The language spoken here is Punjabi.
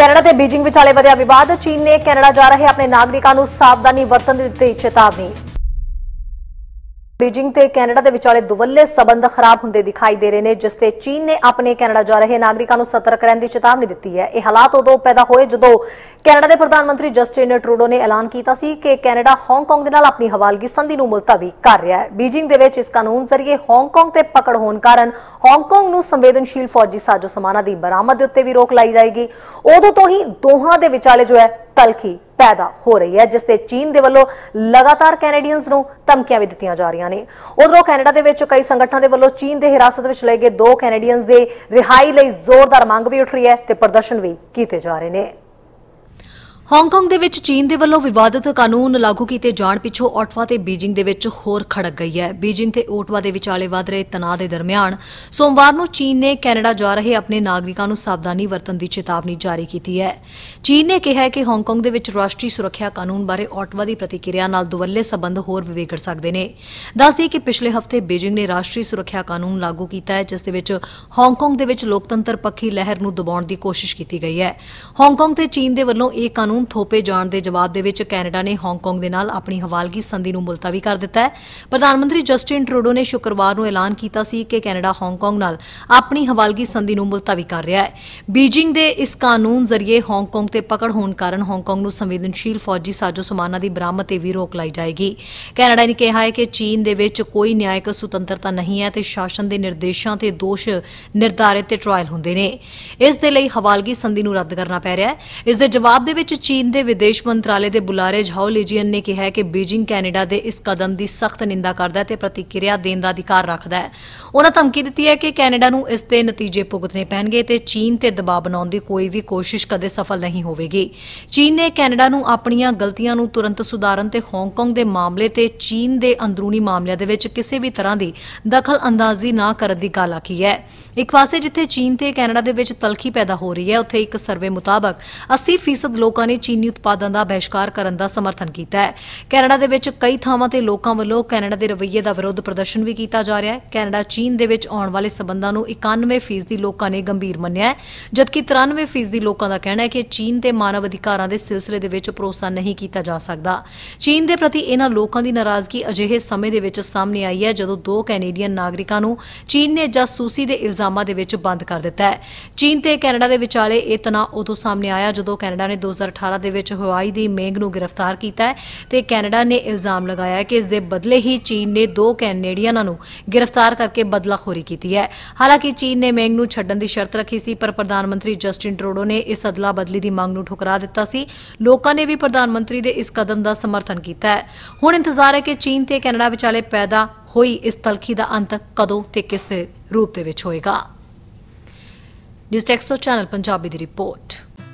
ਕੈਨੇਡਾ ਤੇ ਬੀਜਿੰਗ ਵਿਚਾਲੇ ਵਧਿਆ ਵਿਵਾਦ ਚੀਨ ਨੇ ਕੈਨੇਡਾ ਜਾ ਰਹੇ ਆਪਣੇ ਨਾਗਰਿਕਾਂ ਨੂੰ ਸਾਵਧਾਨੀ ਵਰਤਣ ਦੀ ਦਿੱਤੀ ਚੇਤਾਵਨੀ ਬੀਜਿੰਗ ਤੇ ਕੈਨੇਡਾ ਦੇ ਵਿਚਾਲੇ ਦੁਵੱਲੇ ਸਬੰਧ ਖਰਾਬ ਹੁੰਦੇ ਦਿਖਾਈ ਦੇ ਰਹੇ ਨੇ ਜਿਸ ਤੇ ਚੀਨ ਨੇ ਆਪਣੇ ਕੈਨੇਡਾ ਜਾ ਰਹੇ ਨਾਗਰਿਕਾਂ ਨੂੰ ਸਤਰਕ ਰਹਿਣ ਦੀ ਚੇਤਾਵਨੀ ਦਿੱਤੀ ਹੈ ਇਹ ਹਾਲਾਤ ਉਦੋਂ ਪੈਦਾ ਹੋਏ ਜਦੋਂ ਕੈਨੇਡਾ ਦੇ ਪ੍ਰਧਾਨ ਮੰਤਰੀ ਜਸਟਿਨ ਟਰੂਡੋ ਨੇ ਐਲਾਨ ਕੀਤਾ ਸੀ ਕਿ ਕੈਨੇਡਾ ਹਾਂਗਕਾਂਗ ਦੇ ਨਾਲ ਆਪਣੀ ਹਵਾਲਗੀ ਸੰਧੀ ਨੂੰ ਮੁਲਤਵੀ ਕਰ ਰਿਹਾ ਹੈ ਬੀਜਿੰਗ ਦੇ ਵਿੱਚ ਇਸ ਕਾਨੂੰਨ ਜ਼ਰੀਏ ਹਾਂਗਕਾਂਗ ਤੇ ਪਕੜ ਹੋਣ ਕਾਰਨ ਹਾਂਗਕਾਂਗ ਨੂੰ ਸੰਵੇਦਨਸ਼ੀਲ ਫੌਜੀ ਸਾਜ਼ੋ ਸਮਾਨਾ ਦੀ ਬਰਾਮਦ ਦੇ ਉੱਤੇ ਵੀ ਰੋਕ ਲਾਈ ਜਾਏਗੀ ਉਦੋਂ ਤੋਂ ਹੀ ਦੋਹਾਂ ਦੇ ਵਿਚਾਲੇ ਜੋ ਹੈ ਤਲਖੀ ਪੈਦਾ ਹੋ ਰਹੀ ਹੈ ਜਿਸ ਤੇ ਚੀਨ ਦੇ ਵੱਲੋਂ ਲਗਾਤਾਰ ਕੈਨੇਡੀਅਨਸ ਨੂੰ ਧਮਕੀਆਂ ਵੀ ਦਿੱਤੀਆਂ ਜਾ ਰਹੀਆਂ ਨੇ ਉਧਰੋਂ ਕੈਨੇਡਾ ਦੇ ਵਿੱਚ ਕਈ ਸੰਗਠਨਾਂ ਦੇ ਵੱਲੋਂ ਚੀਨ ਦੇ ਹਿਰਾਸਤ ਵਿੱਚ ਲਏ ਗਏ ਦੋ ਕੈਨੇਡੀਅਨਸ ਦੇ ਰਿਹਾਈ ਲਈ ਜ਼ੋਰਦਾਰ ਮੰਗ ਵੀ ਉੱਠ ਰਹੀ ਹੈ ਤੇ ਪ੍ਰਦਰਸ਼ਨ ਵੀ ਕੀਤੇ ਜਾ ਰਹੇ ਨੇ ਹਾਂਗਕਾਂਗ ਦੇ ਵਿੱਚ ਚੀਨ ਦੇ ਵੱਲੋਂ ਵਿਵਾਦਤ ਕਾਨੂੰਨ ਲਾਗੂ ਕੀਤੇ ਜਾਣ ਪਿੱਛੋਂ ਓਟਵਾ ਤੇ ਬੀਜਿੰਗ ਦੇ ਵਿੱਚ ਹੋਰ ਖੜਕ ਗਈ ਹੈ ਬੀਜਿੰਗ ਤੇ ਓਟਵਾ ਦੇ ਵਿਚਾਲੇ ਵਧ ਰਹੇ ਤਣਾਅ ਦੇ ਦਰਮਿਆਨ ਸੋਮਵਾਰ ਨੂੰ ਚੀਨ ਨੇ ਕੈਨੇਡਾ ਜਾ ਰਹੇ ਆਪਣੇ ਨਾਗਰਿਕਾਂ ਨੂੰ ਸਾਵਧਾਨੀ ਵਰਤਣ ਦੀ ਚੇਤਾਵਨੀ ਜਾਰੀ ਕੀਤੀ ਹੈ ਚੀਨ ਨੇ ਕਿਹਾ ਹੈ ਕਿ ਹਾਂਗਕਾਂਗ ਦੇ ਵਿੱਚ ਰਾਸ਼ਟਰੀ ਸੁਰੱਖਿਆ ਕਾਨੂੰਨ ਬਾਰੇ ਓਟਵਾ ਦੀ ਪ੍ਰਤੀਕਿਰਿਆ ਨਾਲ ਦੁਵੱਲੇ ਸਬੰਧ ਹੋਰ ਵਿਗੜ ਸਕਦੇ ਨੇ ਦੱਸਦੀ ਕਿ ਪਿਛਲੇ ਹਫਤੇ ਬੀਜਿੰਗ ਨੇ ਰਾਸ਼ਟਰੀ ਸੁਰੱਖਿਆ ਕਾਨੂੰਨ ਲਾਗੂ ਕੀਤਾ ਹੈ ਜਿਸ ਦੇ ਵਿੱਚ ਹਾਂਗਕਾਂਗ ਦੇ ਵਿੱਚ ਲੋਕਤੰਤਰ ਪੱਖੀ ਲਹਿਰ ਨੂੰ ਦਬਾਉਣ ਦੀ ਕੋਸ਼ਿਸ਼ ਕੀਤੀ ਗਈ ਹੈ ਹਾਂਗਕਾਂਗ ਤੇ ਚੀਨ ਦੇ ਵੱਲੋਂ ਇਹ ਕਾਨੂੰਨ ਨੂੰ ਥੋਪੇ ਜਾਣ ਦੇ ਜਵਾਬ ਦੇ ਵਿੱਚ ਕੈਨੇਡਾ ਨੇ ਹਾਂਗਕਾਂਗ ਦੇ ਨਾਲ ਆਪਣੀ ਹਵਾਲਗੀ ਸੰਧੀ ਨੂੰ ਮੁਲਤਵੀ ਕਰ ਦਿੱਤਾ ਹੈ ਪ੍ਰਧਾਨ ਮੰਤਰੀ ਜਸਟਿਨ ਟਰੂਡੋ ਨੇ ਸ਼ੁੱਕਰਵਾਰ ਨੂੰ ਐਲਾਨ ਕੀਤਾ ਸੀ ਕਿ ਕੈਨੇਡਾ ਹਾਂਗਕਾਂਗ ਨਾਲ ਆਪਣੀ ਹਵਾਲਗੀ ਸੰਧੀ ਨੂੰ ਮੁਲਤਵੀ ਕਰ ਰਿਹਾ ਹੈ ਬੀਜਿੰਗ ਦੇ ਇਸ ਕਾਨੂੰਨ ਜ਼ਰੀਏ ਹਾਂਗਕਾਂਗ ਤੇ ਪਕੜ ਹੋਣ ਕਾਰਨ ਹਾਂਗਕਾਂਗ ਨੂੰ ਸੰਵੇਦਨਸ਼ੀਲ ਫੌਜੀ ਸਾਜ਼ੋ ਸਮਾਨਾ ਦੀ ਬਰਾਮਦ ਤੇ ਵੀ ਰੋਕ ਲਾਈ ਜਾਏਗੀ ਕੈਨੇਡਾ ਨੇ ਕਿਹਾ ਹੈ ਕਿ ਚੀਨ ਦੇ ਵਿੱਚ ਕੋਈ ਨਿਆਇਕ ਸੁਤੰਤਰਤਾ ਨਹੀਂ ਹੈ ਤੇ ਸ਼ਾਸਨ ਦੇ ਨਿਰਦੇਸ਼ਾਂ ਤੇ ਦੋਸ਼ ਨਿਰਧਾਰਿਤ ਤੇ ਟ੍ਰਾਇਲ ਹੁੰਦੇ ਨੇ ਇਸ ਦੇ ਲਈ ਹਵਾਲਗੀ ਸੰਧੀ ਨੂੰ ਰੱਦ ਕਰਨਾ ਪੈ ਰਿਹਾ ਹੈ ਇਸ ਦੇ ਜਵਾਬ ਦੇ ਵਿੱਚ ਚੀਨ ਦੇ ਵਿਦੇਸ਼ ਮੰਤਰਾਲੇ ਦੇ ਬੁਲਾਰੇ ਝਾਓ ਲੀਜੀਅਨ ਨੇ ਕਿਹਾ ਕਿ ਬੀਜਿੰਗ ਕੈਨੇਡਾ ਦੇ ਇਸ ਕਦਮ ਦੀ ਸਖਤ ਨਿੰਦਾ ਕਰਦਾ ਹੈ ਤੇ ਪ੍ਰਤੀਕਿਰਿਆ ਦੇਣ ਦਾ ਅਧਿਕਾਰ ਰੱਖਦਾ ਹੈ ਉਹਨਾਂ ਧਮਕੀ ਦਿੱਤੀ ਹੈ ਕਿ ਕੈਨੇਡਾ ਨੂੰ ਇਸ ਦੇ ਨਤੀਜੇ ਭੁਗਤਣੇ ਪੈਣਗੇ ਤੇ ਚੀਨ ਤੇ ਦਬਾਅ ਬਣਾਉਣ ਦੀ ਕੋਈ ਵੀ ਕੋਸ਼ਿਸ਼ ਕਦੇ ਸਫਲ ਨਹੀਂ ਹੋਵੇਗੀ ਚੀਨ ਨੇ ਕੈਨੇਡਾ ਨੂੰ ਆਪਣੀਆਂ ਗਲਤੀਆਂ ਨੂੰ ਤੁਰੰਤ ਸੁਧਾਰਨ ਤੇ ਹਾਂਗਕਾਂਗ ਦੇ ਮਾਮਲੇ ਤੇ ਚੀਨ ਦੇ ਅੰਦਰੂਨੀ ਮਾਮਲਿਆਂ ਦੇ ਵਿੱਚ ਕਿਸੇ ਵੀ ਤਰ੍ਹਾਂ ਦੀ ਦਖਲ ਅੰਦਾਜ਼ੀ ਨਾ ਕਰਨ ਦੀ ਗੱਲ ਆਖੀ ਹੈ ਇੱਕ ਪਾਸੇ ਜਿੱਥੇ ਚੀਨ ਤੇ ਕੈਨੇਡਾ ਦੇ ਵਿੱਚ ਤਲਖੀ ਪੈਦਾ ਹੋ ਰਹੀ ਹੈ ਉੱਥੇ ਇੱਕ ਸਰਵੇ ਮੁਤਾਬਕ 80% ਲੋਕਾਂ ਨੇ ਚੀਨੀ ਉਤਪਾਦਾਂ ਦਾ ਬਹਿਸ਼ਕਾਰ ਕਰਨ ਦਾ ਸਮਰਥਨ ਕੀਤਾ ਹੈ ਕੈਨੇਡਾ ਦੇ ਵਿੱਚ ਕਈ ਥਾਵਾਂ ਤੇ ਲੋਕਾਂ ਵੱਲੋਂ ਕੈਨੇਡਾ ਦੇ ਰਵੱਈਏ ਦਾ ਵਿਰੋਧ ਪ੍ਰਦਰਸ਼ਨ ਵੀ ਕੀਤਾ ਜਾ ਰਿਹਾ ਹੈ ਕੈਨੇਡਾ ਚੀਨ ਦੇ ਵਿੱਚ ਆਉਣ ਵਾਲੇ ਸਬੰਧਾਂ ਨੂੰ 91% ਦੀ ਲੋਕਾਂ ਨੇ ਗੰਭੀਰ ਮੰਨਿਆ ਹੈ ਜਦਕਿ 93% ਦੀ ਲੋਕਾਂ ਦਾ ਕਹਿਣਾ ਹੈ ਕਿ ਚੀਨ ਤੇ ਮਾਨਵ ਅਧਿਕਾਰਾਂ ਦੇ ਸਿਲਸਿਲੇ ਦੇ ਵਿੱਚ ਭਰੋਸਾ ਨਹੀਂ ਕੀਤਾ ਜਾ ਸਕਦਾ ਚੀਨ ਦੇ ਪ੍ਰਤੀ ਇਹਨਾਂ ਲੋਕਾਂ ਦੀ ਨਾਰਾਜ਼ਗੀ ਅਜਿਹੇ ਸਮੇਂ ਦੇ ਵਿੱਚ ਸਾਹਮਣੇ ਆਈ ਹੈ ਜਦੋਂ ਦੋ ਕੈਨੇਡੀਅਨ ਨਾਗਰਿਕਾਂ ਨੂੰ ਚੀਨ ਨੇ ਜਾਸੂਸੀ ਦੇ ਇਲਜ਼ਾਮਾਂ ਦੇ ਵਿੱਚ ਬੰਦ ਕਰ ਦਿੱਤਾ ਹੈ ਚੀਨ ਤੇ ਕੈਨੇਡਾ ਦੇ ਵਿਚਾਲੇ ਇਹ ਤਣਾਅ ਉਦੋਂ ਸਾਹਮਣੇ ਆਇਆ ਜਦੋਂ ਕੈਨੇਡਾ ਨੇ 2018 2018 ਦੇ ਵਿੱਚ ਹਵਾਈ ਦੀ ਮੇਂਗ ਨੂੰ ਗ੍ਰਿਫਤਾਰ ਕੀਤਾ ਹੈ ਤੇ ਕੈਨੇਡਾ ਨੇ ਇਲਜ਼ਾਮ ਲਗਾਇਆ ਹੈ ਕਿ ਇਸ ਦੇ ਬਦਲੇ ਹੀ ਚੀਨ ਨੇ ਦੋ ਕੈਨੇਡੀਅਨਾਂ ਨੂੰ ਗ੍ਰਿਫਤਾਰ ਕਰਕੇ ਬਦਲਾਖੋਰੀ ਕੀਤੀ ਹੈ ਹਾਲਾਂਕਿ ਚੀਨ ਨੇ ਮੇਂਗ ਨੂੰ ਛੱਡਣ ਦੀ ਸ਼ਰਤ ਰੱਖੀ ਸੀ ਪਰ ਪ੍ਰਧਾਨ ਮੰਤਰੀ ਜਸਟਿਨ ਟਰੂਡੋ ਨੇ ਇਸ ਅਦਲਾ ਬਦਲੀ ਦੀ ਮੰਗ ਨੂੰ ਠੁਕਰਾ ਦਿੱਤਾ ਸੀ ਲੋਕਾਂ ਨੇ ਵੀ ਪ੍ਰਧਾਨ ਮੰਤਰੀ ਦੇ ਇਸ ਕਦਮ ਦਾ ਸਮਰਥਨ ਕੀਤਾ ਹੈ ਹੁਣ ਇੰਤਜ਼ਾਰ ਹੈ ਕਿ ਚੀਨ ਤੇ ਕੈਨੇਡਾ ਵਿਚਾਲੇ ਪੈਦਾ ਹੋਈ ਇਸ ਤਲਖੀ ਦਾ ਅੰਤ ਕਦੋਂ ਤੇ ਕਿਸ ਦੇ ਰੂਪ ਦੇ ਵਿੱਚ ਹੋਏਗਾ ਨਿਊਜ਼ ਟੈਕਸਟ ਚੈਨਲ ਪੰਜਾਬੀ ਦੀ ਰਿਪੋਰਟ